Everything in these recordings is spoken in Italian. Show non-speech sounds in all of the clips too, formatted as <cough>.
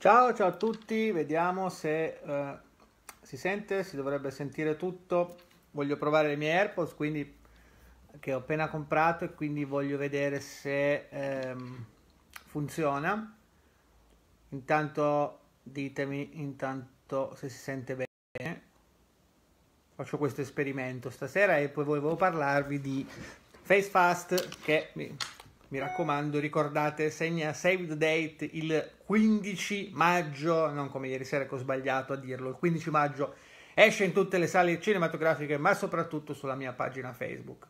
Ciao, ciao a tutti, vediamo se eh, si sente, si dovrebbe sentire tutto. Voglio provare le mie AirPods quindi, che ho appena comprato e quindi voglio vedere se ehm, funziona. Intanto ditemi intanto se si sente bene. Faccio questo esperimento stasera e poi volevo parlarvi di FaceFast che mi, mi raccomando, ricordate, segna save the date il 15 maggio, non come ieri sera che ho sbagliato a dirlo, il 15 maggio esce in tutte le sale cinematografiche, ma soprattutto sulla mia pagina Facebook.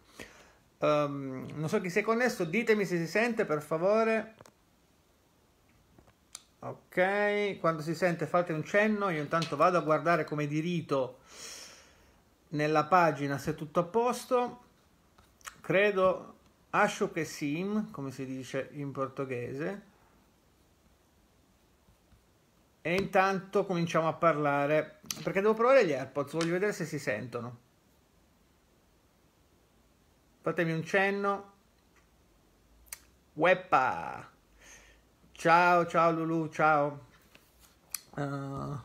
Um, non so chi si è connesso, ditemi se si sente per favore. Ok, quando si sente fate un cenno, io intanto vado a guardare come di nella pagina se è tutto a posto. Credo Asho che sim, come si dice in portoghese, e intanto cominciamo a parlare, perché devo provare gli AirPods, voglio vedere se si sentono. Fatemi un cenno. Weppa! Ciao, ciao Lulu, ciao. Uh,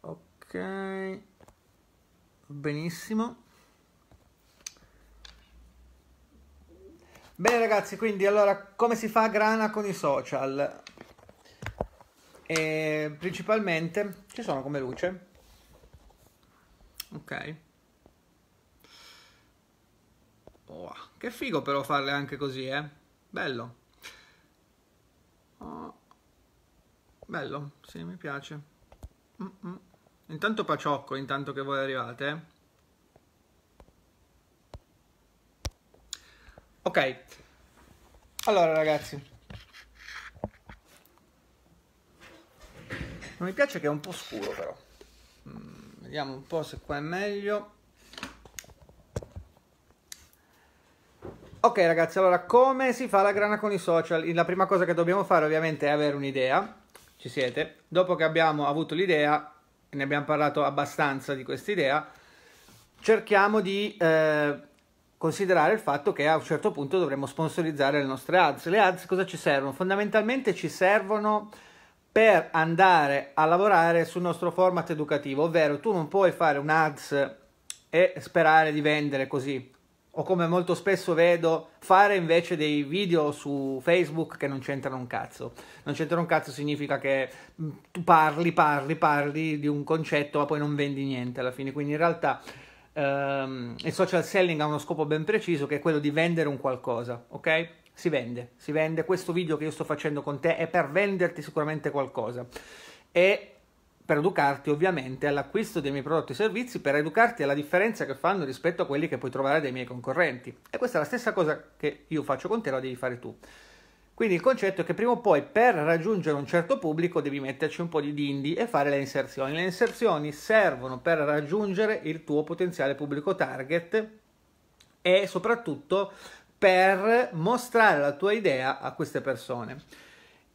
ok. Benissimo. Bene ragazzi, quindi allora come si fa a grana con i social? E principalmente ci sono come luce. Ok. Oh, che figo però farle anche così, eh? Bello. Oh, bello, sì, mi piace. Mm -mm. Intanto paciocco, intanto che voi arrivate. Eh. Ok, allora ragazzi, non mi piace che è un po' scuro però, mm, vediamo un po' se qua è meglio. Ok ragazzi, allora come si fa la grana con i social? La prima cosa che dobbiamo fare ovviamente è avere un'idea, ci siete? Dopo che abbiamo avuto l'idea, ne abbiamo parlato abbastanza di questa idea, cerchiamo di... Eh, considerare il fatto che a un certo punto dovremmo sponsorizzare le nostre ads. Le ads cosa ci servono? Fondamentalmente ci servono per andare a lavorare sul nostro format educativo, ovvero tu non puoi fare un ads e sperare di vendere così, o come molto spesso vedo fare invece dei video su Facebook che non c'entrano un cazzo. Non c'entrano un cazzo significa che mm, tu parli, parli, parli di un concetto, ma poi non vendi niente alla fine. Quindi in realtà ehm, il social selling ha uno scopo ben preciso che è quello di vendere un qualcosa, ok? Si vende, si vende. Questo video che io sto facendo con te è per venderti sicuramente qualcosa e per educarti ovviamente all'acquisto dei miei prodotti e servizi, per educarti alla differenza che fanno rispetto a quelli che puoi trovare dai miei concorrenti. E questa è la stessa cosa che io faccio con te, la devi fare tu. Quindi il concetto è che prima o poi per raggiungere un certo pubblico devi metterci un po' di dindi e fare le inserzioni. Le inserzioni servono per raggiungere il tuo potenziale pubblico target e soprattutto per mostrare la tua idea a queste persone.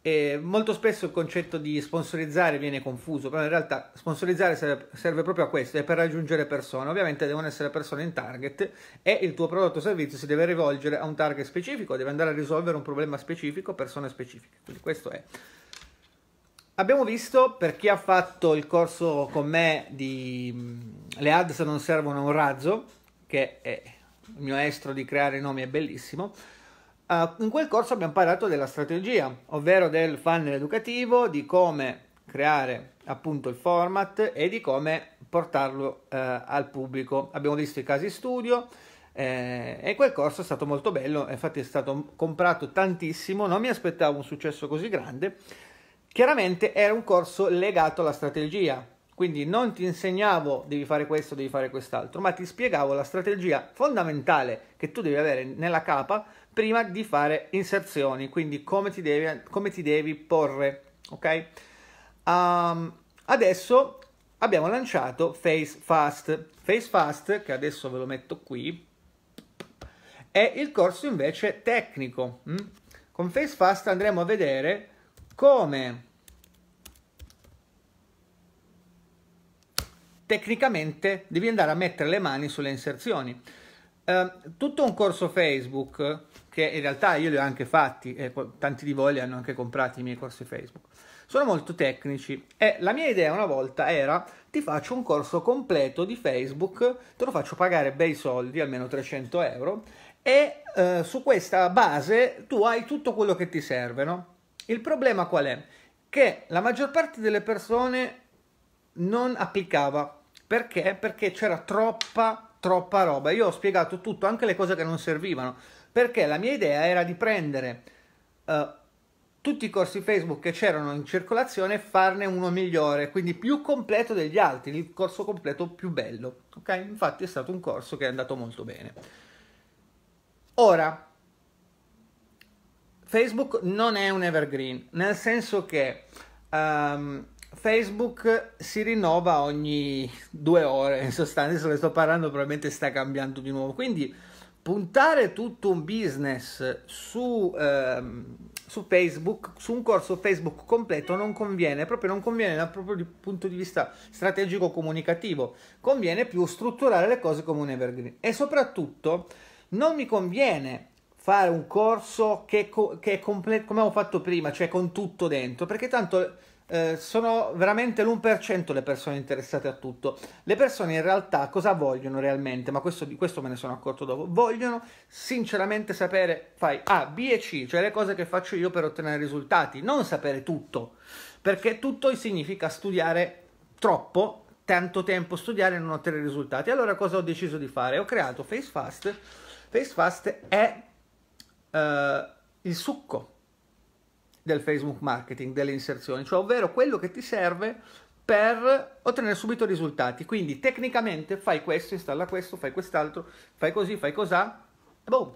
E molto spesso il concetto di sponsorizzare viene confuso, però in realtà sponsorizzare serve, serve proprio a questo, è per raggiungere persone. Ovviamente devono essere persone in target e il tuo prodotto o servizio si deve rivolgere a un target specifico, deve andare a risolvere un problema specifico, persone specifiche. Quindi questo è. Abbiamo visto per chi ha fatto il corso con me di Le ads non servono a un razzo, che è il mio estro di creare nomi, è bellissimo. Uh, in quel corso abbiamo parlato della strategia, ovvero del funnel educativo, di come creare appunto il format e di come portarlo uh, al pubblico. Abbiamo visto i casi studio eh, e quel corso è stato molto bello, infatti è stato comprato tantissimo, non mi aspettavo un successo così grande. Chiaramente era un corso legato alla strategia, quindi non ti insegnavo devi fare questo, devi fare quest'altro, ma ti spiegavo la strategia fondamentale che tu devi avere nella capa prima di fare inserzioni, quindi come ti devi, come ti devi porre, ok? Um, adesso abbiamo lanciato Face Fast. Face Fast, che adesso ve lo metto qui, è il corso invece tecnico. Mm? Con Face Fast andremo a vedere come tecnicamente devi andare a mettere le mani sulle inserzioni. Eh, tutto un corso Facebook, che in realtà io li ho anche fatti e tanti di voi li hanno anche comprati i miei corsi Facebook, sono molto tecnici e la mia idea una volta era ti faccio un corso completo di Facebook, te lo faccio pagare bei soldi, almeno 300 euro, e eh, su questa base tu hai tutto quello che ti serve, no? Il problema qual è? Che la maggior parte delle persone non applicava perché? Perché c'era troppa, troppa roba. Io ho spiegato tutto, anche le cose che non servivano. Perché la mia idea era di prendere uh, tutti i corsi Facebook che c'erano in circolazione e farne uno migliore, quindi più completo degli altri, il corso completo più bello. Ok? Infatti è stato un corso che è andato molto bene. Ora, Facebook non è un evergreen, nel senso che um, Facebook si rinnova ogni due ore, in sostanza, adesso ne sto parlando, probabilmente sta cambiando di nuovo. Quindi puntare tutto un business su, ehm, su Facebook, su un corso Facebook completo non conviene, proprio non conviene dal proprio punto di vista strategico-comunicativo, conviene più strutturare le cose come un evergreen e soprattutto non mi conviene fare un corso che, co- che è completo come ho fatto prima, cioè con tutto dentro, perché tanto eh, sono veramente l'1% le persone interessate a tutto. Le persone in realtà cosa vogliono realmente? Ma questo, questo me ne sono accorto dopo. Vogliono sinceramente sapere, fai A, B e C, cioè le cose che faccio io per ottenere risultati, non sapere tutto, perché tutto significa studiare troppo, tanto tempo studiare e non ottenere risultati. Allora cosa ho deciso di fare? Ho creato FaceFast. FaceFast è eh, il succo del Facebook marketing, delle inserzioni, cioè ovvero quello che ti serve per ottenere subito risultati. Quindi tecnicamente fai questo, installa questo, fai quest'altro, fai così, fai cos'ha, boom.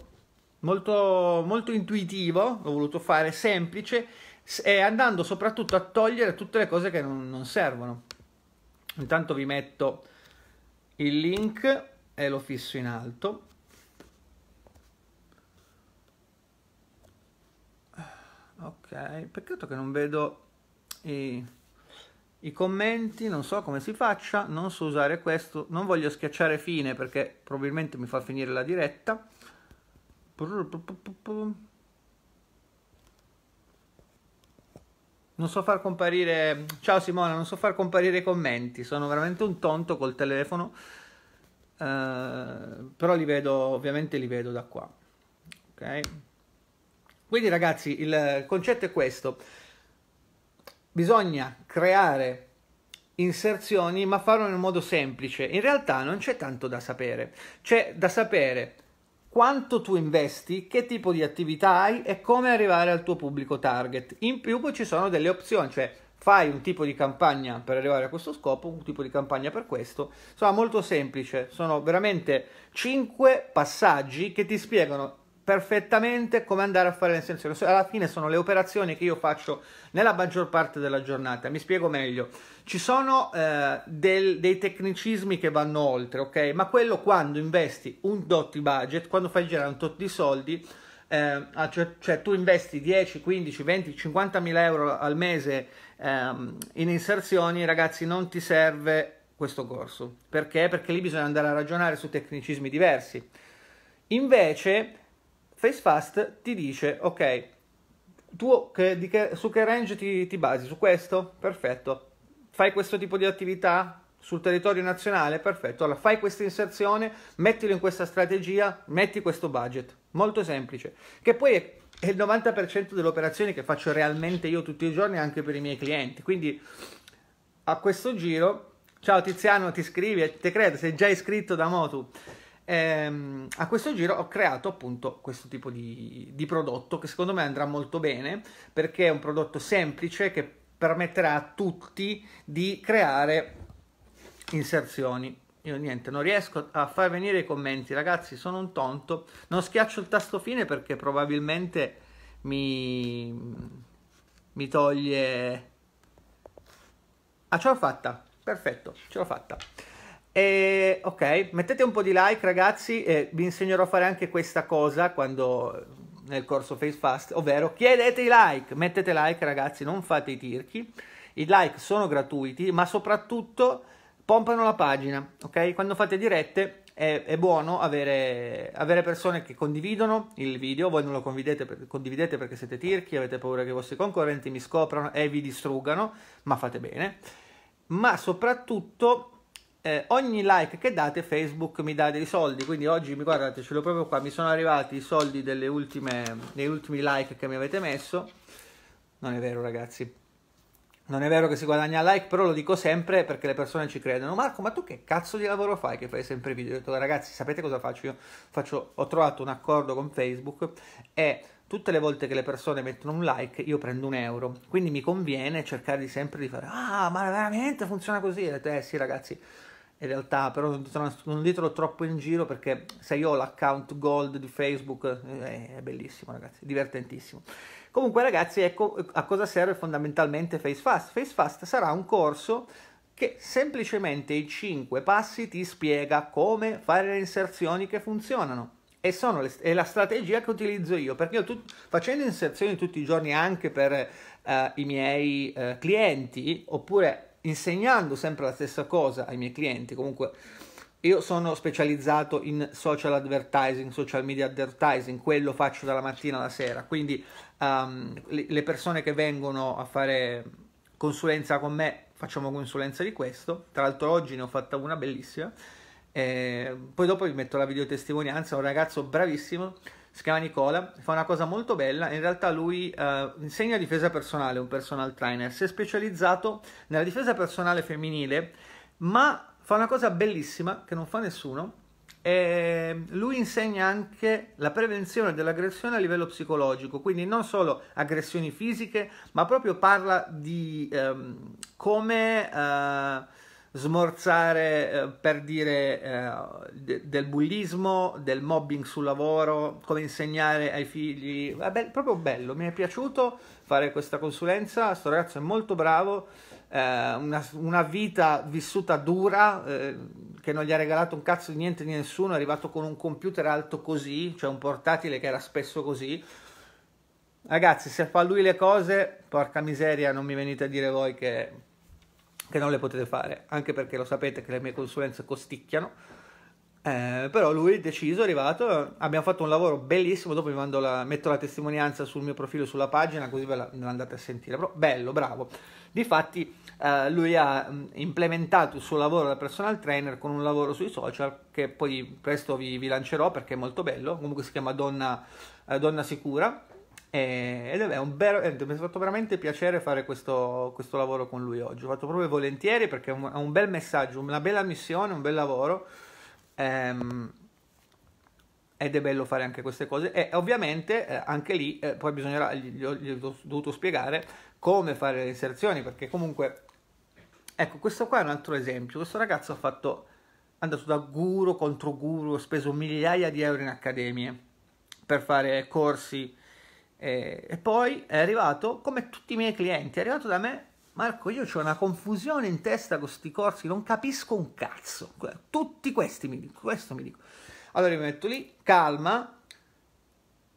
Molto, molto intuitivo, l'ho voluto fare semplice e andando soprattutto a togliere tutte le cose che non, non servono. Intanto vi metto il link e lo fisso in alto Ok, peccato che non vedo i, i, commenti, non so come si faccia, non so usare questo, non voglio schiacciare fine perché probabilmente mi fa finire la diretta. Non so far comparire... Ciao Simona, non so far comparire i commenti, sono veramente un tonto col telefono, eh, però li vedo, ovviamente li vedo da qua. Ok. Quindi ragazzi, il concetto è questo. Bisogna creare inserzioni, ma farlo in modo semplice. In realtà non c'è tanto da sapere. C'è da sapere quanto tu investi, che tipo di attività hai e come arrivare al tuo pubblico target. In più poi ci sono delle opzioni, cioè fai un tipo di campagna per arrivare a questo scopo, un tipo di campagna per questo. Insomma, molto semplice, sono veramente 5 passaggi che ti spiegano perfettamente come andare a fare nel senso alla fine sono le operazioni che io faccio nella maggior parte della giornata mi spiego meglio ci sono eh, del, dei tecnicismi che vanno oltre ok ma quello quando investi un tot di budget quando fai girare un tot di soldi eh, cioè, cioè, tu investi 10 15 20 50 mila euro al mese ehm, in inserzioni ragazzi non ti serve questo corso perché perché lì bisogna andare a ragionare su tecnicismi diversi invece FaceFast ti dice, ok, tu che, che, su che range ti, ti basi? Su questo? Perfetto. Fai questo tipo di attività? sul territorio nazionale, perfetto, allora fai questa inserzione, mettilo in questa strategia, metti questo budget, molto semplice, che poi è il 90% delle operazioni che faccio realmente io tutti i giorni anche per i miei clienti, quindi a questo giro, ciao Tiziano, ti iscrivi, te credo, sei già iscritto da Motu, ehm, a questo giro ho creato appunto questo tipo di, di prodotto che secondo me andrà molto bene perché è un prodotto semplice che permetterà a tutti di creare inserzioni. Io niente, non riesco a far venire i commenti, ragazzi, sono un tonto. Non schiaccio il tasto fine perché probabilmente mi, mi toglie... Ah, ce l'ho fatta, perfetto, ce l'ho fatta. E, ok, mettete un po' di like ragazzi e vi insegnerò a fare anche questa cosa quando nel corso Face Fast, ovvero chiedete i like, mettete like ragazzi, non fate i tirchi. I like sono gratuiti, ma soprattutto pompano la pagina, ok? Quando fate dirette è, è buono avere, avere, persone che condividono il video, voi non lo condividete, condividete perché siete tirchi, avete paura che i vostri concorrenti mi scoprano e vi distruggano, ma fate bene. Ma soprattutto eh, ogni like che date Facebook mi dà dei soldi quindi oggi mi guardate ce l'ho proprio qua mi sono arrivati i soldi delle ultime degli ultimi like che mi avete messo non è vero ragazzi non è vero che si guadagna like però lo dico sempre perché le persone ci credono Marco ma tu che cazzo di lavoro fai che fai sempre video ho detto ragazzi sapete cosa faccio io faccio, ho trovato un accordo con Facebook e tutte le volte che le persone mettono un like io prendo un euro quindi mi conviene cercare di sempre di fare ah ma veramente funziona così E detto eh sì ragazzi in realtà, però non, non ditelo troppo in giro perché se io ho l'account gold di Facebook eh, è bellissimo ragazzi, divertentissimo. Comunque ragazzi, ecco a cosa serve fondamentalmente FaceFast. FaceFast sarà un corso che semplicemente in 5 passi ti spiega come fare le inserzioni che funzionano. E le, è la strategia che utilizzo io, perché io tut, facendo inserzioni tutti i giorni anche per eh, i miei eh, clienti, oppure insegnando sempre la stessa cosa ai miei clienti. Comunque, io sono specializzato in social advertising, social media advertising, quello faccio dalla mattina alla sera. Quindi, um, le persone che vengono a fare consulenza con me, facciamo consulenza di questo. Tra l'altro, oggi ne ho fatta una bellissima. Eh, poi dopo vi metto la videotestimonianza, un ragazzo bravissimo si chiama Nicola, fa una cosa molto bella, in realtà lui eh, insegna difesa personale, un personal trainer, si è specializzato nella difesa personale femminile, ma fa una cosa bellissima che non fa nessuno, e lui insegna anche la prevenzione dell'aggressione a livello psicologico, quindi non solo aggressioni fisiche, ma proprio parla di ehm, come... Eh, smorzare eh, per dire eh, del bullismo, del mobbing sul lavoro, come insegnare ai figli. È be proprio bello, mi è piaciuto fare questa consulenza, questo ragazzo è molto bravo, eh, una, una, vita vissuta dura, eh, che non gli ha regalato un cazzo di niente di nessuno, è arrivato con un computer alto così, cioè un portatile che era spesso così, Ragazzi, se fa lui le cose, porca miseria, non mi venite a dire voi che che non le potete fare, anche perché lo sapete che le mie consulenze costicchiano. Eh, però lui è deciso, è arrivato, abbiamo fatto un lavoro bellissimo, dopo vi la, metto la testimonianza sul mio profilo, sulla pagina, così ve la, ve la andate a sentire. Però bello, bravo. Difatti eh, lui ha mm, implementato il suo lavoro da personal trainer con un lavoro sui social che poi presto vi, vi lancerò perché è molto bello, comunque si chiama Donna, eh, Donna Sicura eh, ed è un bel, eh, mi è fatto veramente piacere fare questo, questo, lavoro con lui oggi. Ho fatto proprio volentieri perché è un, bel messaggio, una bella missione, un bel lavoro. Ehm, ed è bello fare anche queste cose. E ovviamente eh, anche lì poi bisognerà, gli, ho, gli ho dovuto spiegare come fare le inserzioni perché comunque. Ecco, questo qua è un altro esempio. Questo ragazzo ha fatto andato da guru contro guru, ha speso migliaia di euro in accademie per fare corsi e, e poi è arrivato, come tutti i miei clienti, è arrivato da me Marco, io ho una confusione in testa con questi corsi, non capisco un cazzo. Tutti questi mi dicono, questo mi dico. Allora mi metto lì, calma,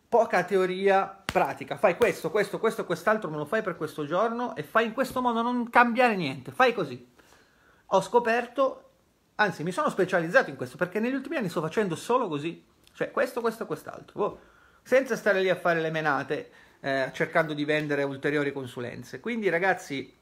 poca teoria, pratica. Fai questo, questo, questo, quest'altro, me lo fai per questo giorno e fai in questo modo, non cambiare niente, fai così. Ho scoperto, anzi mi sono specializzato in questo perché negli ultimi anni sto facendo solo così. Cioè questo, questo, quest'altro. Oh senza stare lì a fare le menate eh, cercando di vendere ulteriori consulenze. Quindi ragazzi,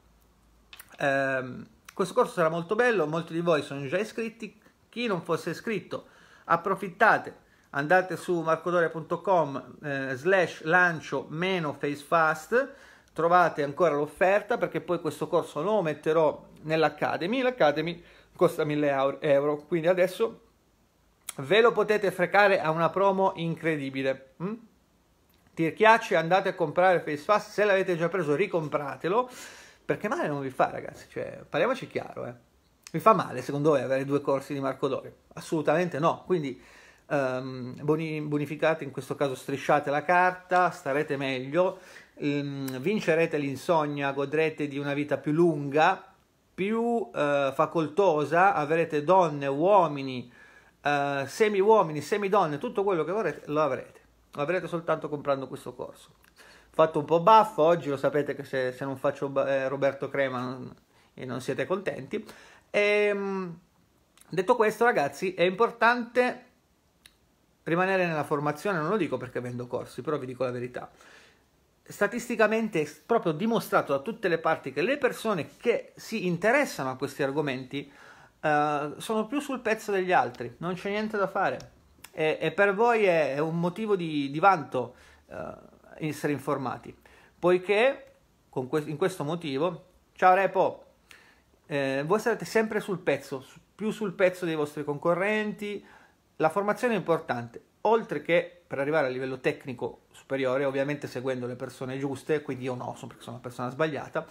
ehm, questo corso sarà molto bello, molti di voi sono già iscritti, chi non fosse iscritto approfittate, andate su marcodoria.com eh, slash lancio meno facefast, trovate ancora l'offerta perché poi questo corso lo metterò nell'Academy, l'Academy costa 1000 euro, quindi adesso ve lo potete frecare a una promo incredibile. Mm? Tirchiacci, andate a comprare Face Fast, se l'avete già preso ricompratelo, perché male non vi fa ragazzi, cioè, parliamoci chiaro, eh. Vi fa male secondo voi avere due corsi di Marco Dori? Assolutamente no, quindi um, bonificate, in questo caso strisciate la carta, starete meglio, um, vincerete l'insonnia, godrete di una vita più lunga, più uh, facoltosa, avrete donne, uomini, eh, semi uomini, semi donne, tutto quello che vorrete, lo avrete. Lo avrete soltanto comprando questo corso. Fatto un po' baffo, oggi lo sapete che se, se non faccio eh, Roberto Crema non, e non siete contenti. E, ehm, detto questo ragazzi, è importante rimanere nella formazione, non lo dico perché vendo corsi, però vi dico la verità. Statisticamente è proprio dimostrato da tutte le parti che le persone che si interessano a questi argomenti uh, sono più sul pezzo degli altri, non c'è niente da fare. E, e per voi è, è, un motivo di, di vanto uh, essere informati, poiché que- in questo motivo, ciao Repo, eh, voi sarete sempre sul pezzo, su- più sul pezzo dei vostri concorrenti, la formazione è importante, oltre che per arrivare a livello tecnico superiore, ovviamente seguendo le persone giuste, quindi io no, sono perché sono una persona sbagliata,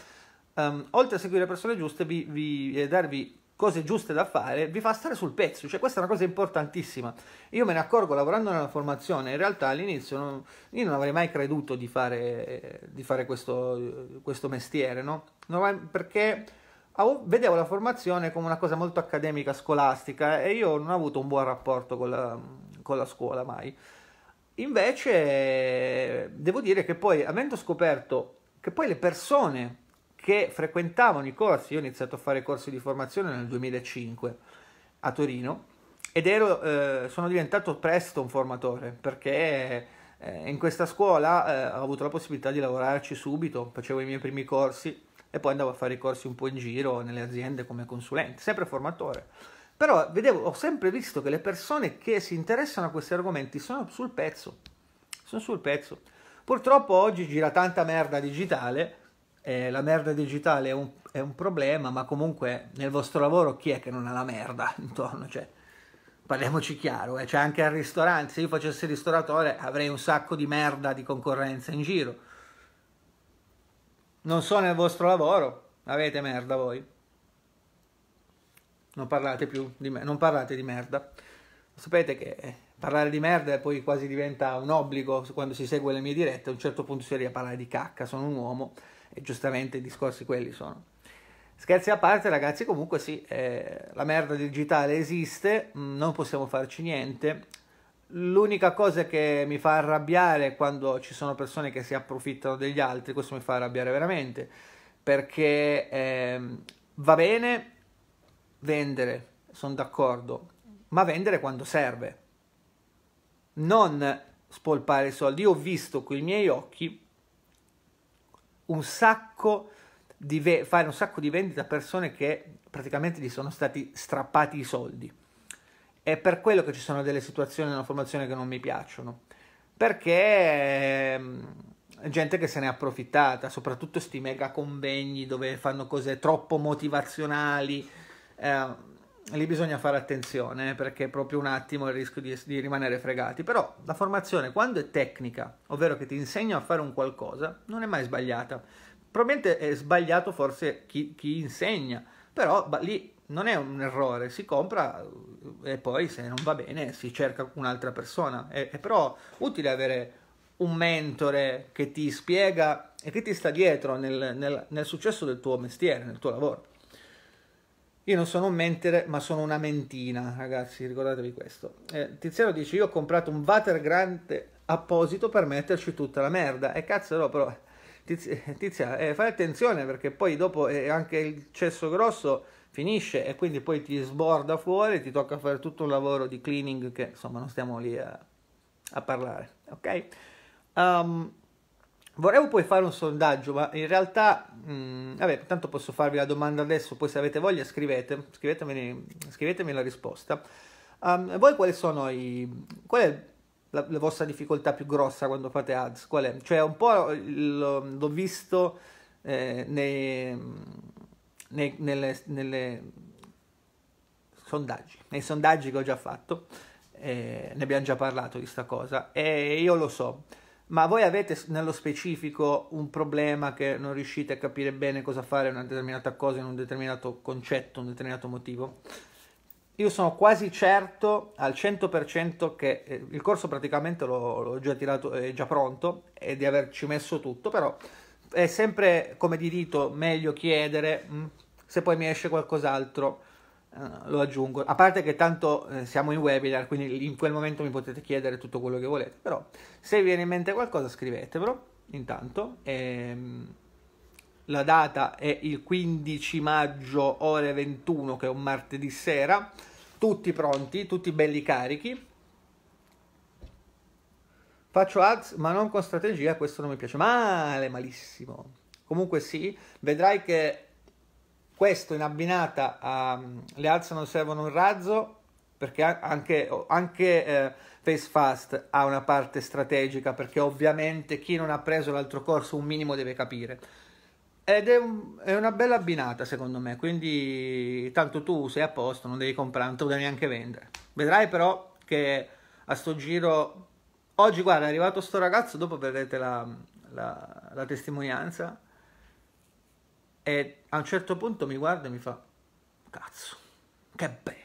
um, oltre a seguire le persone giuste vi, e darvi cose giuste da fare, vi fa stare sul pezzo, cioè questa è una cosa importantissima. Io me ne accorgo lavorando nella formazione, in realtà all'inizio non, io non avrei mai creduto di fare, di fare questo, questo, mestiere, no? perché vedevo la formazione come una cosa molto accademica, scolastica e io non ho avuto un buon rapporto con la, con la scuola mai. Invece devo dire che poi, avendo scoperto che poi le persone che frequentavano i corsi. Io ho iniziato a fare corsi di formazione nel 2005 a Torino ed ero, eh, sono diventato presto un formatore perché eh, in questa scuola eh, ho avuto la possibilità di lavorarci subito, facevo i miei primi corsi e poi andavo a fare i corsi un po' in giro nelle aziende come consulente, sempre formatore. Però vedevo, ho sempre visto che le persone che si interessano a questi argomenti sono sul pezzo, sono sul pezzo. Purtroppo oggi gira tanta merda digitale eh, la merda digitale è un, è un, problema, ma comunque nel vostro lavoro chi è che non ha la merda <laughs> intorno? Cioè, parliamoci chiaro, eh? cioè anche al ristorante, se io facessi ristoratore avrei un sacco di merda di concorrenza in giro. Non so nel vostro lavoro, avete merda voi? Non parlate più di me, non parlate di merda. Sapete che eh, parlare di merda poi quasi diventa un obbligo quando si segue le mie dirette, a un certo punto si arriva a parlare di cacca, sono un uomo e giustamente i discorsi quelli sono. Scherzi a parte ragazzi, comunque sì, eh, la merda digitale esiste, mm, non possiamo farci niente. L'unica cosa che mi fa arrabbiare è quando ci sono persone che si approfittano degli altri, questo mi fa arrabbiare veramente, perché eh, va bene vendere, sono d'accordo, ma vendere quando serve, non spolpare i soldi. Io ho visto con i miei occhi un sacco di ve- fare un sacco di vendite a persone che praticamente gli sono stati strappati i soldi. È per quello che ci sono delle situazioni nella formazione che non mi piacciono, perché ehm, è gente che se ne è approfittata, soprattutto sti mega convegni dove fanno cose troppo motivazionali. Eh, lì bisogna fare attenzione perché proprio un attimo il rischio di, di, rimanere fregati. Però la formazione quando è tecnica, ovvero che ti insegna a fare un qualcosa, non è mai sbagliata. Probabilmente è sbagliato forse chi, chi insegna, però bah, lì non è un errore, si compra e poi se non va bene si cerca un'altra persona. È, è però utile avere un mentore che ti spiega e che ti sta dietro nel, nel, nel successo del tuo mestiere, nel tuo lavoro. Io non sono un mentere, ma sono una mentina, ragazzi, ricordatevi questo. Eh, Tiziano dice, io ho comprato un water grande apposito per metterci tutta la merda. E eh, cazzo, no, però, Tizia, eh, tizia eh, fai attenzione perché poi dopo eh, anche il cesso grosso finisce e quindi poi ti sborda fuori, ti tocca fare tutto un lavoro di cleaning che, insomma, non stiamo lì a, a parlare, ok? Um, Volevo poi fare un sondaggio, ma in realtà, mh, mm, vabbè, tanto posso farvi la domanda adesso, poi se avete voglia scrivete, scrivetemi la risposta. Um, voi quali sono i... qual è la, la, vostra difficoltà più grossa quando fate ads? Qual è? Cioè un po' l'ho visto eh, nei, nei, nelle, nelle sondaggi, nei sondaggi che ho già fatto, eh, ne abbiamo già parlato di sta cosa e io lo so ma voi avete nello specifico un problema che non riuscite a capire bene cosa fare una determinata cosa in un determinato concetto, un determinato motivo, io sono quasi certo al 100% che eh, il corso praticamente l'ho, l'ho già tirato, è già pronto e di averci messo tutto, però è sempre come di dito meglio chiedere mh, mm, se poi mi esce qualcos'altro eh, lo aggiungo. A parte che tanto eh, siamo in webinar, quindi in quel momento mi potete chiedere tutto quello che volete, però se vi viene in mente qualcosa scrivetelo intanto. Ehm, la data è il 15 maggio ore 21, che è un martedì sera. Tutti pronti, tutti belli carichi. Faccio ads, ma non con strategia, questo non mi piace male, malissimo. Comunque sì, vedrai che questo in abbinata a mm, le alze non servono un razzo, perché anche, anche eh, Face Fast ha una parte strategica, perché ovviamente chi non ha preso l'altro corso un minimo deve capire. Ed è, un, è, una bella abbinata secondo me, quindi tanto tu sei a posto, non devi comprare, non te lo devi neanche vendere. Vedrai però che a sto giro... Oggi guarda è arrivato sto ragazzo, dopo vedrete la, la, la testimonianza e a un certo punto mi guarda e mi fa, cazzo, che bello.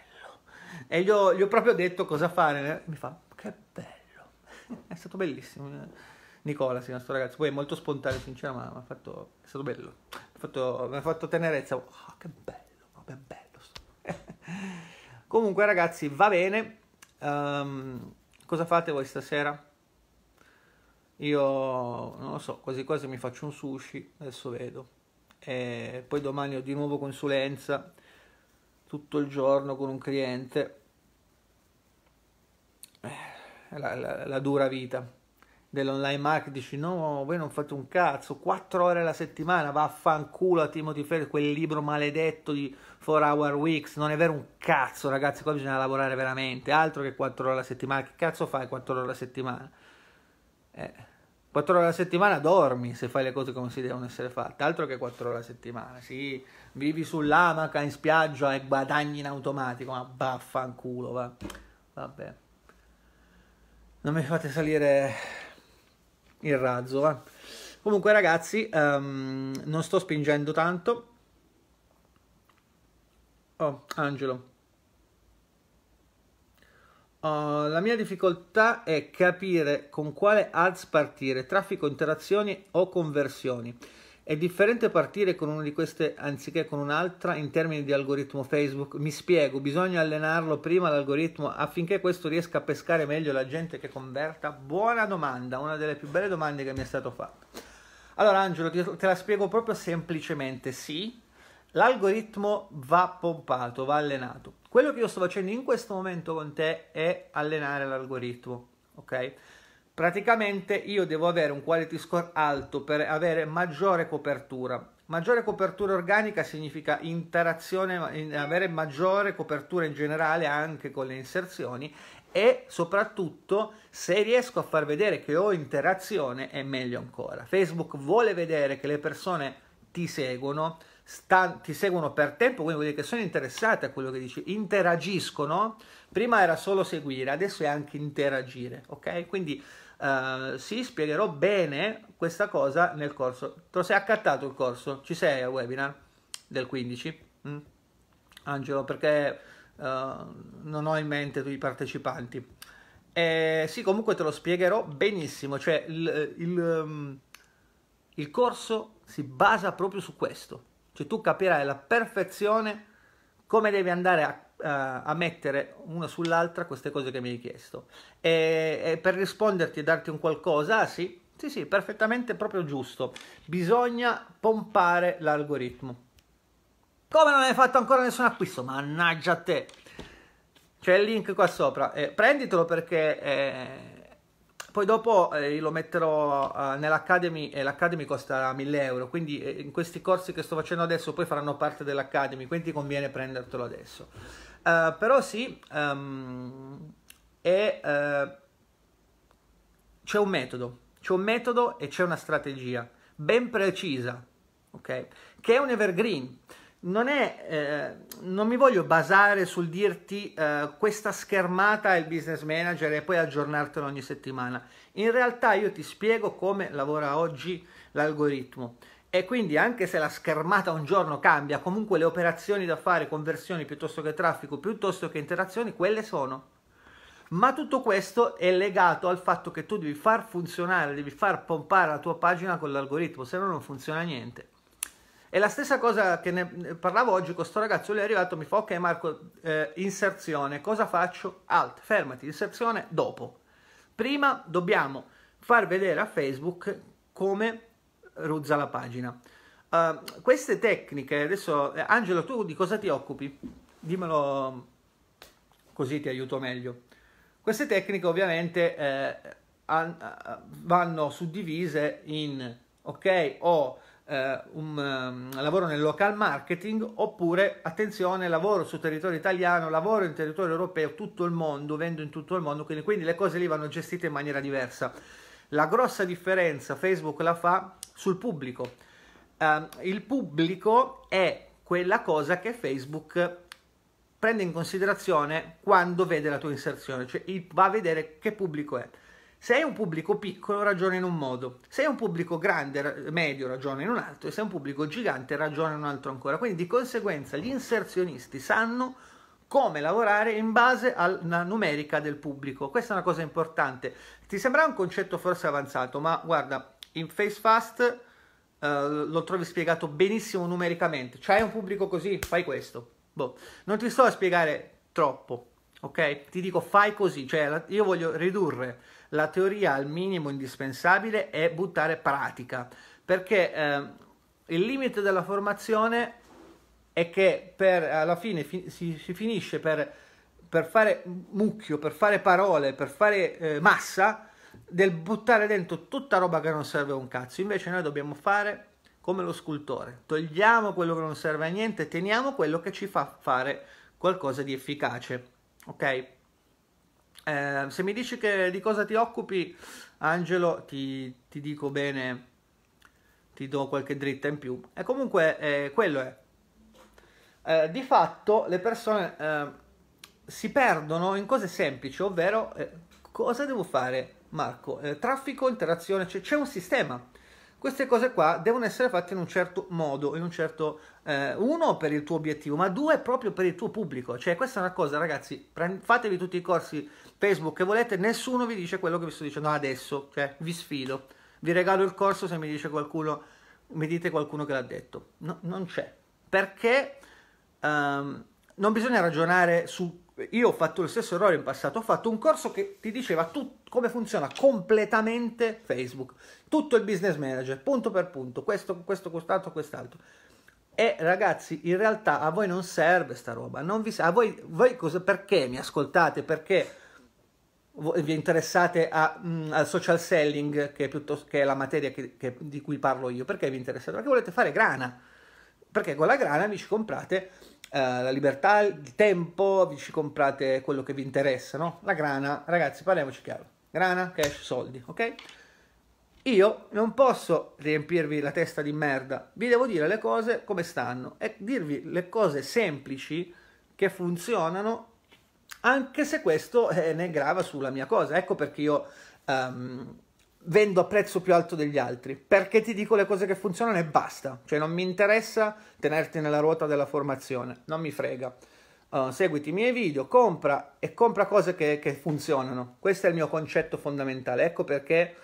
E gli ho, gli ho proprio detto cosa fare. Eh. Mi fa, che bello. <laughs> È stato bellissimo. Eh. Nicola, sì, nostro ragazzo. Poi è molto spontaneo, sincero, ma mi ha fatto, è stato bello. Mi ha fatto, mi ha fatto tenerezza. Oh, che bello, oh, che bello. <laughs> Comunque ragazzi, va bene. Um, cosa fate voi stasera? Io non lo so, quasi quasi mi faccio un sushi, adesso vedo e poi domani ho di nuovo consulenza tutto il giorno con un cliente. Eh, la, la, la dura vita dell'online marketing dici no voi non fate un cazzo 4 ore alla settimana vaffanculo a Timothy Ferris quel libro maledetto di 4 hour weeks non è vero un cazzo ragazzi qua bisogna lavorare veramente altro che 4 ore alla settimana che cazzo fai 4 ore alla settimana eh 4 ore alla settimana dormi se fai le cose come si devono essere fatte, altro che 4 ore alla settimana, sì, vivi sull'amaca in spiaggia e guadagni in automatico, ma vaffanculo, va. vabbè. Non mi fate salire il razzo, va. Comunque ragazzi, um, non sto spingendo tanto. Oh, Angelo, eh, la mia difficoltà è capire con quale ads partire, traffico, interazioni o conversioni. È differente partire con una di queste anziché con un'altra in termini di algoritmo Facebook? Mi spiego, bisogna allenarlo prima l'algoritmo affinché questo riesca a pescare meglio la gente che converta? Buona domanda, una delle più belle domande che mi è stato fatta. Allora Angelo, te la spiego proprio semplicemente, sì, l'algoritmo va pompato, va allenato. Quello che io sto facendo in questo momento con te è allenare l'algoritmo, ok? Praticamente io devo avere un quality score alto per avere maggiore copertura. Maggiore copertura organica significa interazione, avere maggiore copertura in generale anche con le inserzioni e soprattutto se riesco a far vedere che ho interazione è meglio ancora. Facebook vuole vedere che le persone ti seguono, sta, ti seguono per tempo, quindi vuol dire che sono interessate a quello che dici, interagiscono. Prima era solo seguire, adesso è anche interagire, ok? Quindi uh, sì, spiegherò bene questa cosa nel corso. Te lo sei accattato il corso? Ci sei al webinar del 15? Mm? Angelo, perché uh, non ho in mente tutti i partecipanti. Eh, sì, comunque te lo spiegherò benissimo, cioè il, eh, il, ehm, il corso si basa proprio su questo. Cioè tu capirai alla perfezione come devi andare a eh, a mettere una sull'altra queste cose che mi hai chiesto. E, e, per risponderti e darti un qualcosa, ah, sì, sì, sì, perfettamente proprio giusto. Bisogna pompare l'algoritmo. Come non hai fatto ancora nessun acquisto? Mannaggia te! C'è il link qua sopra. Eh, prenditelo perché... Eh, poi dopo eh, lo metterò eh, nell'Academy e l'Academy costa 1000 euro, quindi eh, in questi corsi che sto facendo adesso poi faranno parte dell'Academy, quindi conviene prendertelo adesso. Uh, però sì, um, è, uh, c'è un metodo, c'è un metodo e c'è una strategia ben precisa, ok? Che è un evergreen non è, eh, non mi voglio basare sul dirti eh, questa schermata è il business manager e poi aggiornartelo ogni settimana. In realtà io ti spiego come lavora oggi l'algoritmo e quindi anche se la schermata un giorno cambia, comunque le operazioni da fare, conversioni piuttosto che traffico, piuttosto che interazioni, quelle sono. Ma tutto questo è legato al fatto che tu devi far funzionare, devi far pompare la tua pagina con l'algoritmo, se no non funziona niente. È la stessa cosa che ne parlavo oggi con sto ragazzo, lui è arrivato, mi fa ok Marco, eh, inserzione, cosa faccio? Alt, fermati, inserzione dopo. Prima dobbiamo far vedere a Facebook come ruzza la pagina. Uh, queste tecniche, adesso eh, Angelo tu di cosa ti occupi? Dimmelo così ti aiuto meglio. Queste tecniche ovviamente eh, eh vanno suddivise in ok o... Oh, eh, un um, lavoro nel local marketing oppure attenzione lavoro su territorio italiano lavoro in territorio europeo tutto il mondo vendo in tutto il mondo quindi, quindi le cose lì vanno gestite in maniera diversa la grossa differenza facebook la fa sul pubblico uh, il pubblico è quella cosa che facebook prende in considerazione quando vede la tua inserzione cioè va a vedere che pubblico è se hai un pubblico piccolo ragiona in un modo, se hai un pubblico grande, medio ragiona in un altro e se hai un pubblico gigante ragiona in un altro ancora. Quindi di conseguenza gli inserzionisti sanno come lavorare in base alla numerica del pubblico. Questa è una cosa importante. Ti sembrava un concetto forse avanzato, ma guarda, in FaceFast eh, lo trovi spiegato benissimo numericamente. C'hai un pubblico così, fai questo. Boh. Non ti sto a spiegare troppo, ok? Ti dico fai così, cioè io voglio ridurre la teoria al minimo indispensabile è buttare pratica, perché eh, il limite della formazione è che per, alla fine fi- si, si, finisce per, per, fare mucchio, per fare parole, per fare eh, massa, del buttare dentro tutta roba che non serve a un cazzo. Invece noi dobbiamo fare come lo scultore, togliamo quello che non serve a niente, teniamo quello che ci fa fare qualcosa di efficace. Ok? Eh, se mi dici che, di cosa ti occupi, Angelo, ti, ti, dico bene, ti do qualche dritta in più. E comunque eh, quello è. Eh, di fatto le persone eh, si perdono in cose semplici, ovvero eh, cosa devo fare Marco? traffico, interazione, cioè, c'è un sistema queste cose qua devono essere fatte in un certo modo, in un certo, eh, uno per il tuo obiettivo, ma due proprio per il tuo pubblico. Cioè questa è una cosa, ragazzi, fatevi tutti i corsi Facebook che volete, nessuno vi dice quello che vi sto dicendo adesso, cioè vi sfido, vi regalo il corso se mi dice qualcuno, mi dite qualcuno che l'ha detto. No, non c'è. Perché... Um, non bisogna ragionare su io ho fatto lo stesso errore in passato, ho fatto un corso che ti diceva tu, come funziona completamente Facebook, tutto il business manager, punto per punto, questo, questo, quest'altro, quest'altro. E ragazzi, in realtà a voi non serve sta roba, vi, a voi, voi cosa, perché mi ascoltate, perché vi interessate a, mh, mm, al social selling, che è, che è la materia che, che, di cui parlo io, perché vi interessate? Perché volete fare grana, perché con la grana vi ci comprate eh, la libertà, il tempo, vi ci comprate quello che vi interessa, no? La grana, ragazzi, parliamoci chiaro. Grana, cash, soldi, ok? Io non posso riempirvi la testa di merda, vi devo dire le cose come stanno e dirvi le cose semplici che funzionano, anche se questo eh, ne grava sulla mia cosa. Ecco perché io um, vendo a prezzo più alto degli altri, perché ti dico le cose che funzionano e basta, cioè non mi interessa tenerti nella ruota della formazione, non mi frega. Uh, seguiti i miei video, compra e compra cose che, che, funzionano. Questo è il mio concetto fondamentale, ecco perché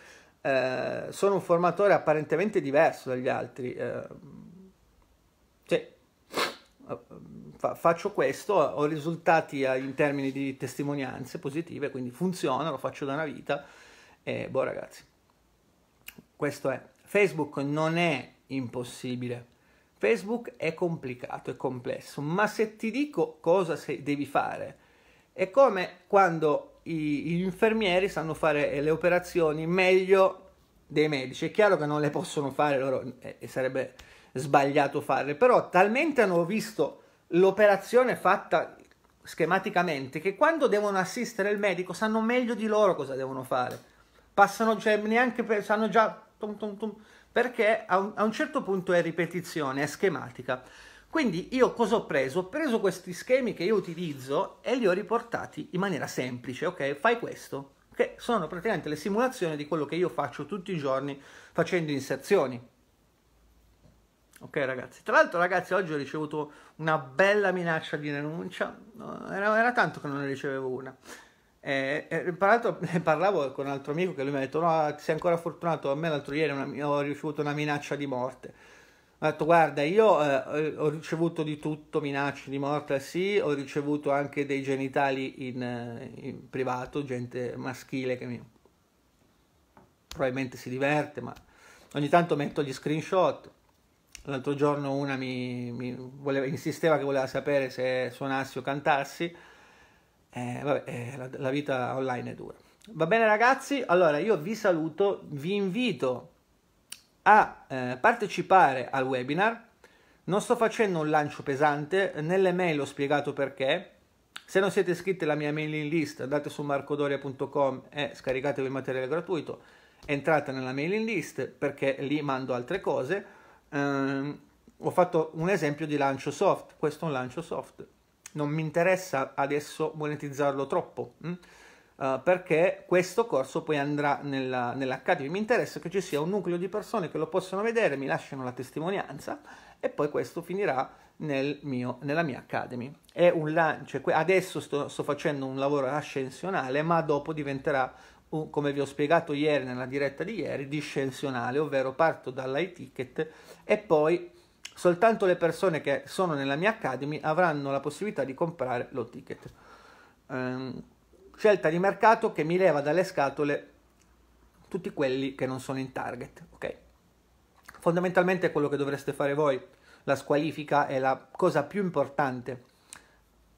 eh, sono un formatore apparentemente diverso dagli altri. Eh, cioè, fa, faccio questo, ho risultati eh, in termini di testimonianze positive, quindi funziona, lo faccio da una vita. E boh ragazzi. Questo è. Facebook non è impossibile. Facebook è complicato, è complesso, ma se ti dico cosa devi fare, è come quando i, gli infermieri sanno fare le operazioni meglio dei medici. È chiaro che non le possono fare loro eh, e eh, sarebbe sbagliato farle, però talmente hanno visto l'operazione fatta schematicamente che quando devono assistere il medico sanno meglio di loro cosa devono fare. Passano, cioè, neanche per, sanno già tum, tum, tum, perché a un, a un certo punto è ripetizione, è schematica. Quindi io cosa ho preso? Ho preso questi schemi che io utilizzo e li ho riportati in maniera semplice, ok? Fai questo, che sono praticamente le simulazioni di quello che io faccio tutti i giorni facendo inserzioni. Ok ragazzi, tra l'altro ragazzi oggi ho ricevuto una bella minaccia di denuncia, era, era tanto che non ne ricevevo una. Eh, eh, parlato, eh, <laughs> parlavo con un altro amico che lui mi ha detto: No, sei ancora fortunato. A me l'altro ieri una, ho ricevuto una minaccia di morte. Ho detto: Guarda, io eh, ho ricevuto di tutto, minacce di morte, sì, ho ricevuto anche dei genitali in, eh, in privato, gente maschile che mi probabilmente si diverte, ma ogni tanto metto gli screenshot. L'altro giorno una mi, mi voleva, insisteva che voleva sapere se suonassi o cantassi eh, vabbè, eh, la, la vita online è dura. Va bene ragazzi, allora io vi saluto, vi invito a eh, partecipare al webinar. Non sto facendo un lancio pesante, nelle mail ho spiegato perché. Se non siete iscritti alla mia mailing list, andate su marcodoria.com e scaricatevi il materiale gratuito. Entrate nella mailing list perché lì mando altre cose. Eh, ho fatto un esempio di lancio soft, questo è un lancio soft non mi interessa adesso monetizzarlo troppo, mh? Mm? Eh, uh, perché questo corso poi andrà nella, nell'Academy. Mi interessa che ci sia un nucleo di persone che lo possano vedere, mi lasciano la testimonianza e poi questo finirà nel mio, nella mia Academy. È un lancio, cioè, adesso sto, sto, facendo un lavoro ascensionale, ma dopo diventerà, un, come vi ho spiegato ieri nella diretta di ieri, discensionale, ovvero parto dall'e-ticket e poi soltanto le persone che sono nella mia Academy avranno la possibilità di comprare lo ticket. Ehm, scelta di mercato che mi leva dalle scatole tutti quelli che non sono in target, ok? Fondamentalmente quello che dovreste fare voi, la squalifica è la cosa più importante.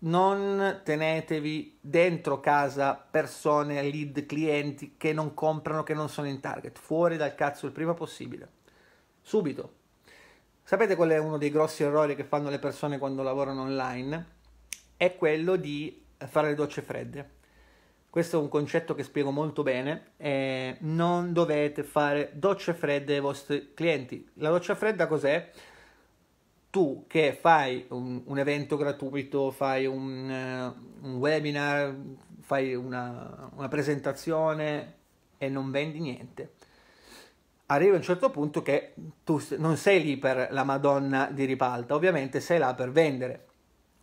Non tenetevi dentro casa persone, lead, clienti che non comprano, che non sono in target, fuori dal cazzo il prima possibile. Subito, Sapete qual è uno dei grossi errori che fanno le persone quando lavorano online? È quello di fare le docce fredde. Questo è un concetto che spiego molto bene. Eh, non dovete fare docce fredde ai vostri clienti. La doccia fredda cos'è? Tu che fai un, un evento gratuito, fai un, uh, un webinar, fai una, una presentazione e non vendi niente arriva un certo punto che tu non sei lì per la Madonna di Ripalta, ovviamente sei là per vendere.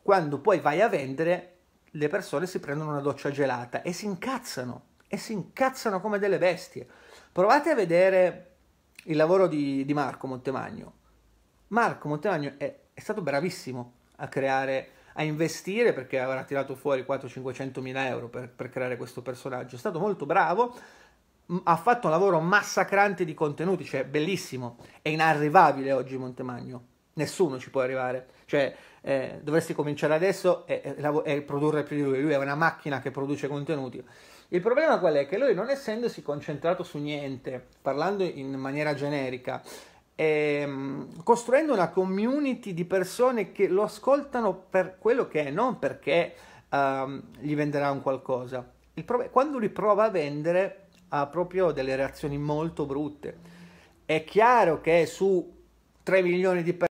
Quando poi vai a vendere, le persone si prendono una doccia gelata e si incazzano, e si incazzano come delle bestie. Provate a vedere il lavoro di, di Marco Montemagno. Marco Montemagno è, è stato bravissimo a creare a investire perché avrà tirato fuori 400-500 mila euro per, per, creare questo personaggio. È stato molto bravo, ha fatto un lavoro massacrante di contenuti, cioè bellissimo, è inarrivabile oggi Montemagno, nessuno ci può arrivare, cioè eh, dovresti cominciare adesso e, e, e, produrre più di lui, lui è una macchina che produce contenuti. Il problema qual è? Che lui non essendosi concentrato su niente, parlando in maniera generica, ehm, costruendo una community di persone che lo ascoltano per quello che è, non perché ehm, gli venderà un qualcosa. Pro- quando lui prova a vendere ha proprio delle reazioni molto brutte. È chiaro che su 3 milioni di persone